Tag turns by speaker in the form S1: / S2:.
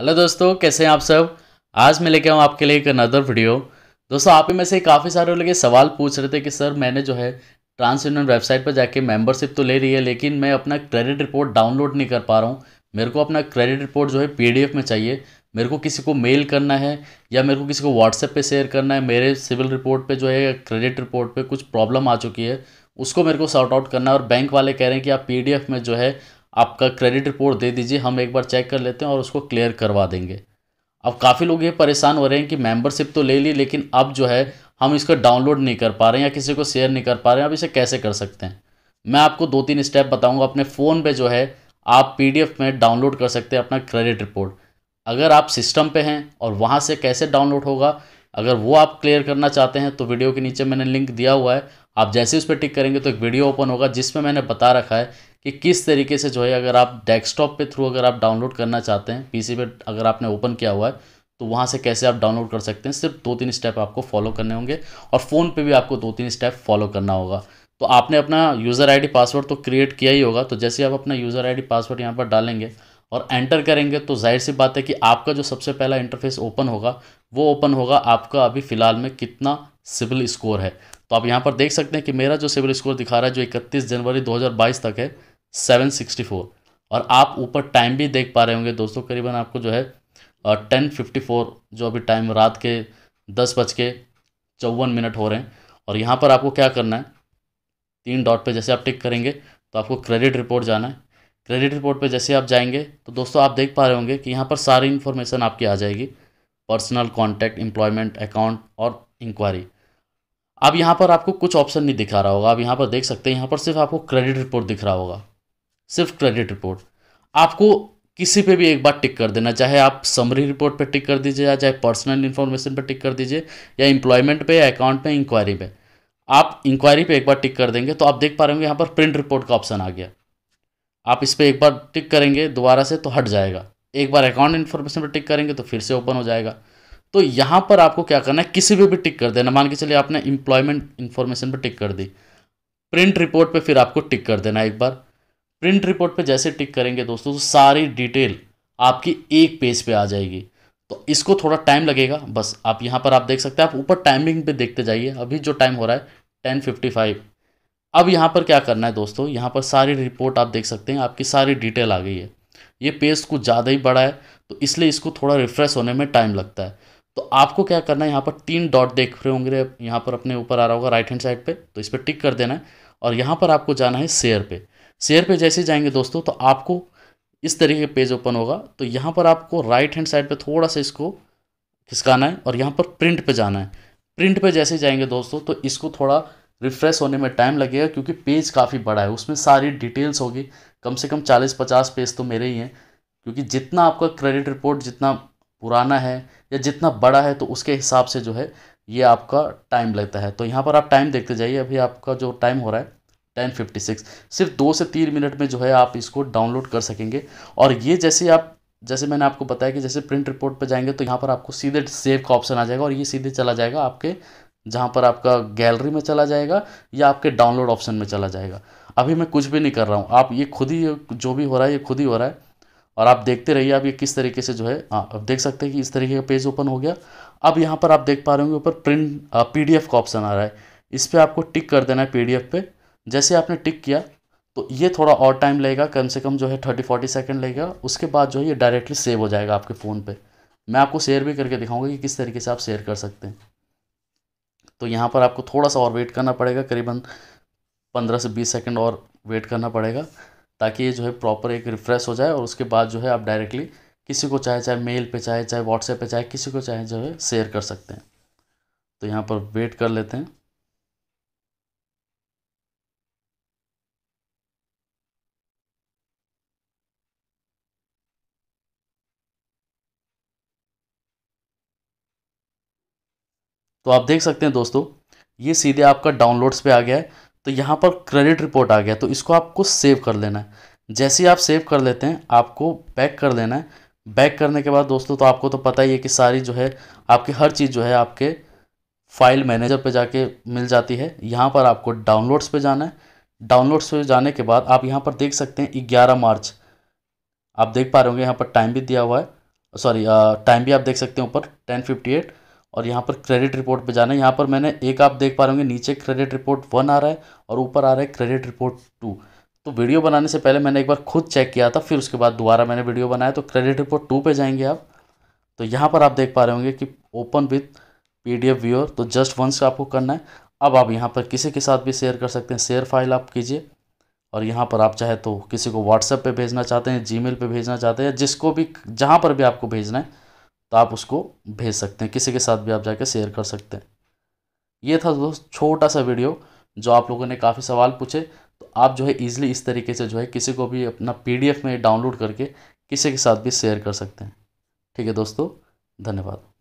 S1: hello दोस्तों कैसे हैं आप सब आज मैं लेके आऊँ आपके लिए एक अनदर वीडियो दोस्तों आप ही में से काफ़ी सारे लोग सवाल पूछ रहे थे कि सर मैंने जो है ट्रांस यूनियन वेबसाइट पर जाके मेंबरशिप तो ले रही है लेकिन मैं अपना क्रेडिट रिपोर्ट डाउनलोड नहीं कर पा रहा हूँ मेरे को अपना क्रेडिट रिपोर्ट जो है पी में चाहिए मेरे को किसी को मेल करना है या मेरे को किसी को व्हाट्सएप पर शेयर करना है मेरे सिविल रिपोर्ट पर जो है क्रेडिट रिपोर्ट पर कुछ प्रॉब्लम आ चुकी है उसको मेरे को सॉर्ट आउट करना है और बैंक वाले कह रहे हैं कि आप पी में जो है आपका क्रेडिट रिपोर्ट दे दीजिए हम एक बार चेक कर लेते हैं और उसको क्लियर करवा देंगे अब काफ़ी लोग ये परेशान हो रहे हैं कि मेंबरशिप तो ले ली लेकिन अब जो है हम इसका डाउनलोड नहीं कर पा रहे हैं या किसी को शेयर नहीं कर पा रहे हैं अब इसे कैसे कर सकते हैं मैं आपको दो तीन स्टेप बताऊंगा अपने फ़ोन पे जो है आप पीडीएफ में डाउनलोड कर सकते हैं अपना क्रेडिट रिपोर्ट अगर आप सिस्टम पर हैं और वहाँ से कैसे डाउनलोड होगा अगर वो आप क्लियर करना चाहते हैं तो वीडियो के नीचे मैंने लिंक दिया हुआ है आप जैसे उस पर टिक करेंगे तो एक वीडियो ओपन होगा जिसमें मैंने बता रखा है कि किस तरीके से जो है अगर आप डेस्कटॉप पे थ्रू अगर आप डाउनलोड करना चाहते हैं पीसी पे अगर आपने ओपन किया हुआ है तो वहाँ से कैसे आप डाउनलोड कर सकते हैं सिर्फ दो तीन स्टेप आपको फॉलो करने होंगे और फ़ोन पे भी आपको दो तीन स्टेप फॉलो करना होगा तो आपने अपना यूज़र आई पासवर्ड तो क्रिएट किया ही होगा तो जैसे आप अपना यूज़र आई पासवर्ड यहाँ पर डालेंगे और एंटर करेंगे तो जाहिर सी बात है कि आपका जो सबसे पहला इंटरफेस ओपन होगा वो ओपन होगा आपका अभी फ़िलहाल में कितना सिविल स्कोर है तो आप यहाँ पर देख सकते हैं कि मेरा जो सिविल स्कोर दिखा रहा है जो इकतीस जनवरी 2022 तक है सेवन सिक्सटी फोर और आप ऊपर टाइम भी देख पा रहे होंगे दोस्तों करीबन आपको जो है टेन फिफ्टी फोर जो अभी टाइम रात के दस बज के चौवन मिनट हो रहे हैं और यहाँ पर आपको क्या करना है तीन डॉट पे जैसे आप टिक करेंगे तो आपको क्रेडिट रिपोर्ट जाना है क्रेडिट रिपोर्ट पे जैसे आप जाएंगे तो दोस्तों आप देख पा रहे होंगे कि यहाँ पर सारी इन्फॉर्मेशन आपकी आ जाएगी पर्सनल कॉन्टैक्ट एम्प्लॉयमेंट अकाउंट और इंक्वायरी अब यहाँ पर आपको कुछ ऑप्शन नहीं दिखा रहा होगा आप यहाँ पर देख सकते हैं यहाँ पर सिर्फ आपको क्रेडिट रिपोर्ट दिख रहा होगा सिर्फ क्रेडिट रिपोर्ट आपको किसी पे भी एक बार टिक कर देना चाहे आप समरी रिपोर्ट पे टिक कर दीजिए या चाहे पर्सनल इन्फॉर्मेशन पे टिक कर दीजिए या इंप्लॉयमेंट पे या अकाउंट पे इंक्वायरी पे आप इंक्वायरी पे एक बार टिक कर देंगे तो आप देख पा रहे होंगे यहाँ पर प्रिंट रिपोर्ट का ऑप्शन आ गया आप इस पर एक बार टिक करेंगे दोबारा से तो हट जाएगा एक बार अकाउंट इन्फॉर्मेशन पर टिक करेंगे तो फिर से ओपन हो जाएगा तो यहाँ पर आपको क्या करना है किसी पर भी टिक कर देना मान के चलिए आपने इंप्लॉयमेंट इन्फॉर्मेशन पर टिक कर दी प्रिंट रिपोर्ट पर फिर आपको टिक कर देना एक बार प्रिंट रिपोर्ट पे जैसे टिक करेंगे दोस्तों तो सारी डिटेल आपकी एक पेज पे आ जाएगी तो इसको थोड़ा टाइम लगेगा बस आप यहाँ पर आप देख सकते हैं आप ऊपर टाइमिंग पे देखते जाइए अभी जो टाइम हो रहा है टेन फिफ्टी फाइव अब यहाँ पर क्या करना है दोस्तों यहाँ पर सारी रिपोर्ट आप देख सकते हैं आपकी सारी डिटेल आ गई है ये पेज कुछ ज़्यादा ही बड़ा है तो इसलिए इसको थोड़ा रिफ्रेश होने में टाइम लगता है तो आपको क्या करना है यहाँ पर तीन डॉट देख रहे होंगे यहाँ पर अपने ऊपर आ रहा होगा राइट हैंड साइड पर तो इस पर टिक कर देना है और यहाँ पर आपको जाना है शेयर पर शेयर पे जैसे जाएंगे दोस्तों तो आपको इस तरीके का पेज ओपन होगा तो यहाँ पर आपको राइट हैंड साइड पे थोड़ा सा इसको खिसकाना है और यहाँ पर प्रिंट पे जाना है प्रिंट पे जैसे जाएंगे दोस्तों तो इसको थोड़ा रिफ्रेश होने में टाइम लगेगा क्योंकि पेज काफ़ी बड़ा है उसमें सारी डिटेल्स होगी कम से कम चालीस पचास पेज तो मेरे ही हैं क्योंकि जितना आपका क्रेडिट रिपोर्ट जितना पुराना है या जितना बड़ा है तो उसके हिसाब से जो है ये आपका टाइम लगता है तो यहाँ पर आप टाइम देखते जाइए अभी आपका जो टाइम हो रहा है टेन फिफ्टी सिक्स सिर्फ दो से तीन मिनट में जो है आप इसको डाउनलोड कर सकेंगे और ये जैसे आप जैसे मैंने आपको बताया कि जैसे प्रिंट रिपोर्ट पर जाएंगे तो यहाँ पर आपको सीधे सेव का ऑप्शन आ जाएगा और ये सीधे चला जाएगा आपके जहाँ पर आपका गैलरी में चला जाएगा या आपके डाउनलोड ऑप्शन में चला जाएगा अभी मैं कुछ भी नहीं कर रहा हूँ आप ये खुद ही जो भी हो रहा है ये खुद ही हो रहा है और आप देखते रहिए आप ये किस तरीके से जो है हाँ आप देख सकते हैं कि इस तरीके का पेज ओपन हो गया अब यहाँ पर आप देख पा रहे होंगे ऊपर प्रिंट पीडीएफ का ऑप्शन आ रहा है इस पर आपको टिक कर देना है पीडीएफ पे जैसे आपने टिक किया तो ये थोड़ा और टाइम लगेगा कम से कम जो है थर्टी फोर्टी सेकेंड लगेगा उसके बाद जो है ये डायरेक्टली सेव हो जाएगा आपके फ़ोन पर मैं आपको शेयर भी करके दिखाऊंगा कि किस तरीके से आप शेयर कर सकते हैं तो यहाँ पर आपको थोड़ा सा और वेट करना पड़ेगा करीबन पंद्रह से बीस सेकेंड और वेट करना पड़ेगा ताकि ये जो है प्रॉपर एक रिफ़्रेश हो जाए और उसके बाद जो है आप डायरेक्टली किसी को चाहे चाहे मेल पे चाहे चाहे व्हाट्सएप पे चाहे किसी को चाहे जो है शेयर कर सकते हैं तो यहाँ पर वेट कर लेते हैं तो आप देख सकते हैं दोस्तों ये सीधे आपका डाउनलोड्स पे आ गया है तो यहाँ पर क्रेडिट रिपोर्ट आ गया तो इसको आपको सेव कर लेना है जैसे ही आप सेव कर लेते हैं आपको बैक कर लेना है बैक करने के बाद दोस्तों तो आपको तो पता ही है कि सारी जो है आपकी हर चीज़ जो है आपके फाइल मैनेजर पे जाके मिल जाती है यहाँ पर आपको डाउनलोड्स पे जाना है डाउनलोड्स पे जाने के बाद आप यहाँ पर देख सकते हैं ग्यारह मार्च आप देख पा रहे होंगे यहाँ पर टाइम भी दिया हुआ है सॉरी टाइम भी आप देख सकते हैं ऊपर टेन फिफ्टी एट और यहाँ पर क्रेडिट रिपोर्ट पे जाना है यहाँ पर मैंने एक आप देख पा रहे होंगे नीचे क्रेडिट रिपोर्ट वन आ रहा है और ऊपर आ रहा है क्रेडिट रिपोर्ट टू तो वीडियो बनाने से पहले मैंने एक बार खुद चेक किया था फिर उसके बाद दोबारा मैंने वीडियो बनाया तो क्रेडिट रिपोर्ट टू पे जाएंगे आप तो यहाँ पर आप देख पा रहे होंगे कि open with P D F viewer तो जस्ट वंस आपको करना है अब आप यहाँ पर किसी के साथ भी शेयर कर सकते हैं शेयर फाइल आप कीजिए और यहाँ पर आप चाहे तो किसी को व्हाट्सएप पे भेजना चाहते हैं जीमेल पे भेजना चाहते हैं जिसको भी जहाँ पर भी आपको भेजना है तो आप उसको भेज सकते हैं किसी के साथ भी आप जाके शेयर कर सकते हैं ये था दोस्त छोटा सा वीडियो जो आप लोगों ने काफ़ी सवाल पूछे तो आप जो है ईजिली इस तरीके से जो है किसी को भी अपना पीडीएफ में डाउनलोड करके किसी के साथ भी शेयर कर सकते हैं ठीक है दोस्तों धन्यवाद